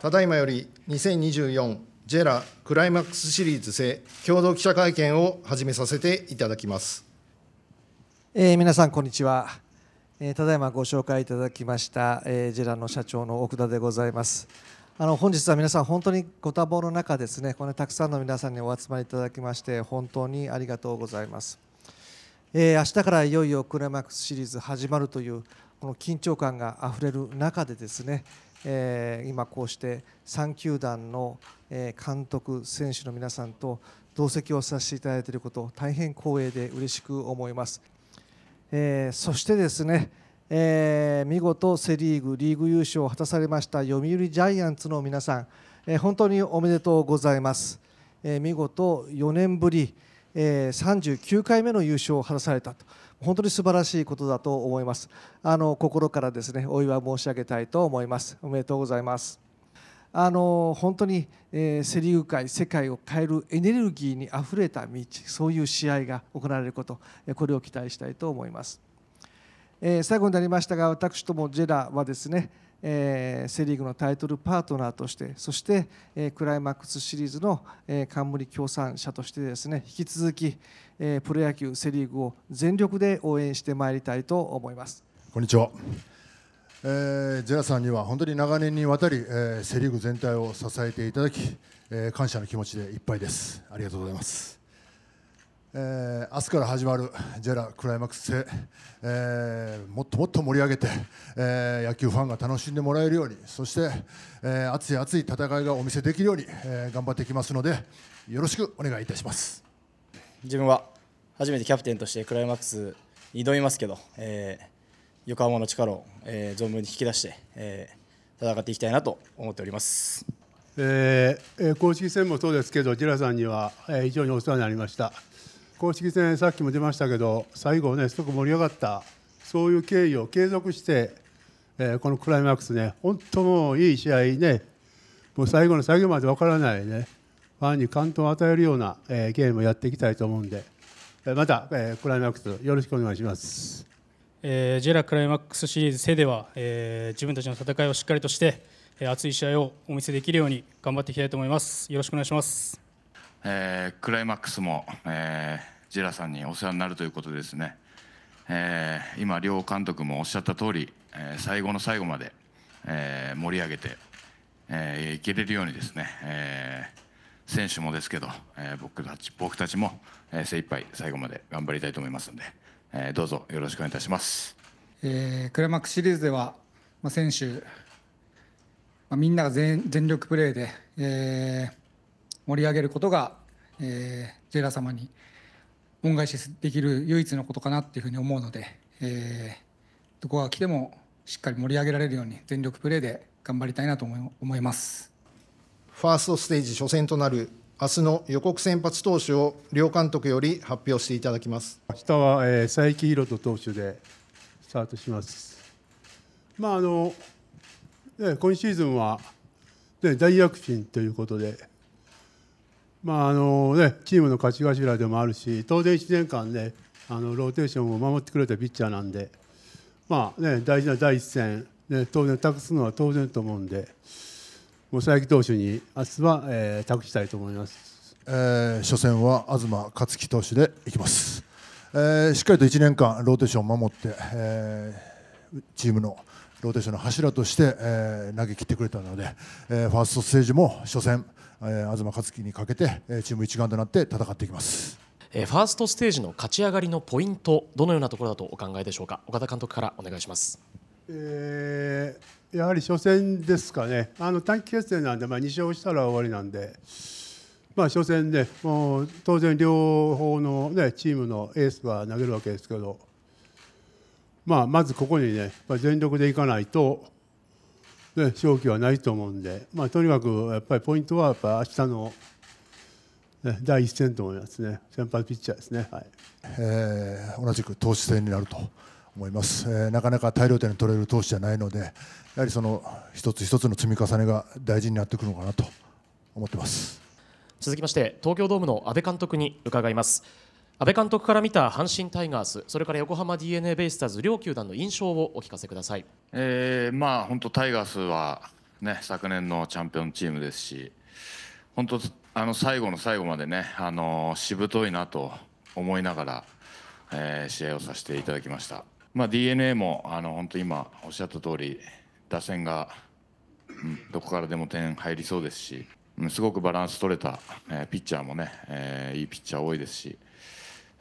ただいまより 2024JERA クライマックスシリーズ制共同記者会見を始めさせていただきます。えー、皆さんこんにちは、えー、ただいまご紹介いただきました、えー、ジェラの社長の奥田でございますあの本日は皆さん本当にご多忙の中ですねこれたくさんの皆さんにお集まりいただきまして本当にありがとうございます、えー、明日からいよいよクライマックスシリーズ始まるというこの緊張感があふれる中でですねえー、今こうして3球団の監督、選手の皆さんと同席をさせていただいていること、大変光栄で嬉しく思います。えー、そしてですね、えー、見事セ・リーグリーグ優勝を果たされました読売ジャイアンツの皆さん、えー、本当におめでとうございます、えー、見事4年ぶり、えー、39回目の優勝を果たされたと本当に素晴らしいことだと思いますあの心からですねお祝い申し上げたいと思いますおめでとうございますあの本当に、えー、セ・リーグ界世界を変えるエネルギーにあふれた道そういう試合が行われることこれを期待したいと思います、えー、最後になりましたが私どもジェラはですねえセ・リーグのタイトルパートナーとしてそして、えクライマックスシリーズの、え冠協賛者としてですね引き続き、えプロ野球セ・リーグを全力で応援してまいりたいと思いますこんにちは、えー、ジェラさんには本当に長年にわたり、えー、セ・リーグ全体を支えていただき、えー、感謝の気持ちでいっぱいですありがとうございますえー、明日から始まる JERA クライマックス戦、えー、もっともっと盛り上げて、えー、野球ファンが楽しんでもらえるようにそして、えー、熱い熱い戦いがお見せできるように、えー、頑張っていきますのでよろしくお願いいたします自分は初めてキャプテンとしてクライマックスに挑みますけど、えー、横浜の力を、えー、存分に引き出して、えー、戦っていきたいなと思っております。えー、公式戦もそうですけど、ジラさんには、えー、非常にお世話になりました。公式戦、さっきも出ましたけど、最後ね、すごく盛り上がった、そういう経緯を継続して、えー、このクライマックスね、本当もういい試合ね、もう最後の最後までわからないね、ファンに感動を与えるような、えー、ゲームをやっていきたいと思うんで、えー、また、えクライマックス、よろしくお願いします。えー、ジェラクライマックスシリーズせでは、え自分たちの戦いをしっかりとして、熱い試合をお見せできるように頑張っていきたいと思います。よろしくお願いします。えー、クライマックスも、えー、ジェラさんにお世話になるということですね、えー、今両監督もおっしゃった通り、えー、最後の最後まで、えー、盛り上げて、えー、いけれるようにですね、えー、選手もですけど、えー、僕たち僕たちも、えー、精一杯最後まで頑張りたいと思いますので、えー、どうぞよろしくお願いいたします、えー、クライマックスシリーズでは、まあ、選手、まあ、みんなが全全力プレーで、えー盛り上げることが、えー、ジェラ様に恩返しできる唯一のことかなっていうふうに思うので、えー、どこが来てもしっかり盛り上げられるように全力プレーで頑張りたいなと思いますファーストステージ初戦となる明日の予告先発投手を両監督より発表していただきます明日は、えー、佐伯宏斗投手でスタートします。まああの今シーズンは、大躍進ということでまああのね、チームの勝ち頭でもあるし当然1年間、ね、あのローテーションを守ってくれたピッチャーなんで、まあね、大事な第一戦、ね、当然託すのは当然と思うんでもう佐伯投手に明日は、えー、託したいと思います、えー、初戦は東克樹投手でいきます、えー、しっかりと1年間ローテーションを守って、えー、チームのローテーションの柱として、えー、投げ切ってくれたので、えー、ファーストステージも初戦、えー、東克樹にかけて、えチーム一丸となって戦っていきます。えー、ファーストステージの勝ち上がりのポイント、どのようなところだとお考えでしょうか、岡田監督からお願いします。えー、やはり初戦ですかね、あの短期決戦なんで、まあ、2勝したら終わりなんで、まあ、初戦で、ね、当然、両方の、ね、チームのエースが投げるわけですけど、まあ、まずここにね、全力でいかないと、ね、勝機はないと思うんで、まあ、とにかくやっぱりポイントは、やっぱ明日の、ね、第一戦と思いますね、先発ピッチャーですね、はいえー、同じく投手戦になると思います、えー、なかなか大量点に取れる投手じゃないので、やはりその一つ一つの積み重ねが大事になってくるのかなと思ってます続きまして、東京ドームの阿部監督に伺います。安倍監督から見た阪神タイガース、それから横浜 d n a ベイスターズ両球団の印象をお聞かせください。えー、まあ本当タイガースはね昨年のチャンピオンチームですし、本当あの最後の最後までねあのしぶといなと思いながら、えー、試合をさせていただきました。まあ d n a もあの本当今おっしゃった通り打線が、うん、どこからでも点入りそうですし、うん、すごくバランス取れた、えー、ピッチャーもね、えー、いいピッチャー多いですし。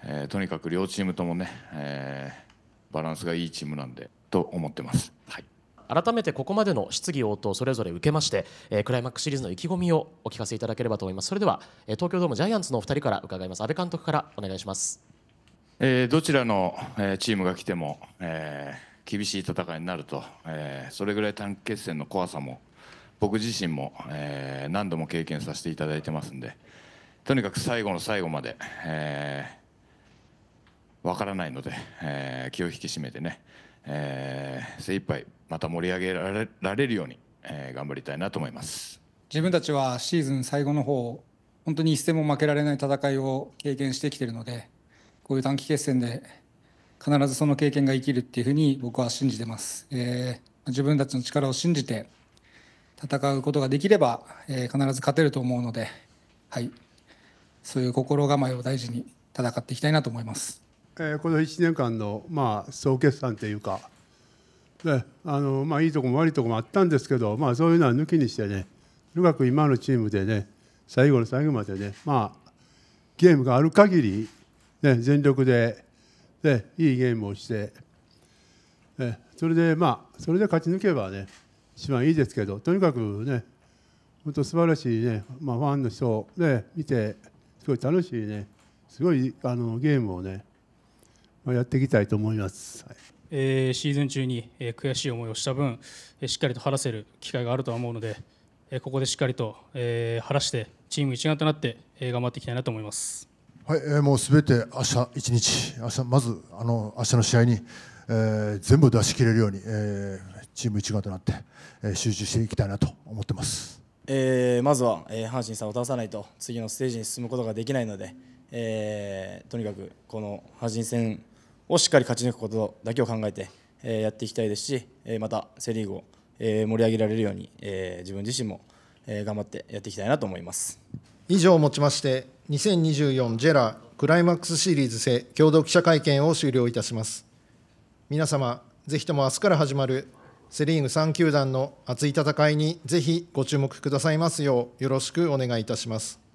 えー、とにかく両チームともね、えー、バランスがいいチームなんでと思ってます。はい改めてここまでの質疑応答それぞれ受けまして、えー、クライマックスシリーズの意気込みをお聞かせいただければと思いますそれでは、えー、東京ドームジャイアンツのお二人から伺います阿部監督からお願いします、えー、どちらの、えー、チームが来ても、えー、厳しい戦いになると、えー、それぐらい短期決戦の怖さも僕自身も、えー、何度も経験させていただいてますんでとにかく最後の最後まで、えー、わからないので、えー、気を引き締めてね、えー、精一杯また盛り上げられられるように、えー、頑張りたいなと思います自分たちはシーズン最後の方本当に一戦も負けられない戦いを経験してきてるのでこういう短期決戦で必ずその経験が生きるっていうふうに僕は信じてます、えー、自分たちの力を信じて戦うことができれば、えー、必ず勝てると思うので、はい、そういう心構えを大事に戦っていきたいなと思います。えこの1年間の、まあ、総決算というかであの、まあ、いいとこも悪いとこもあったんですけど、まあ、そういうのは抜きにしてねとにかく今のチームでね最後の最後までね、まあ、ゲームがある限り、ね、全力ででいいゲームをしてそれで、まあ、それで勝ち抜けばね一番いいですけどとにかくね本当素晴らしいね、まあ、ファンの人ね、見てすごい楽しいねすごいあのゲームをねやっていきたいと思います。はいえー、シーズン中に、えー、悔しい思いをした分、えー、しっかりと晴らせる機会があるとは思うので、えー、ここでしっかりと、えー、晴らしてチーム一丸となって、えー、頑張っていきたいなと思います。はい、えー、もうすべて明日一日、明日まずあの明日の試合に、えー、全部出し切れるように、えー、チーム一丸となって、えー、集中していきたいなと思ってます。えー、まずは、えー、阪神さんを出さないと次のステージに進むことができないので、えー、とにかくこの阪神戦をしっかり勝ち抜くことだけを考えて、えやっていきたいですし、えまたセ・リーグを、え盛り上げられるように、え自分自身も、え頑張ってやっていきたいなと思います以上をもちまして2024ジェラクライマックスシリーズ制共同記者会見を終了いたします皆様ぜひとも明日から始まるセ・リーグ3球団の熱い戦いにぜひご注目くださいますようよろしくお願いいたします。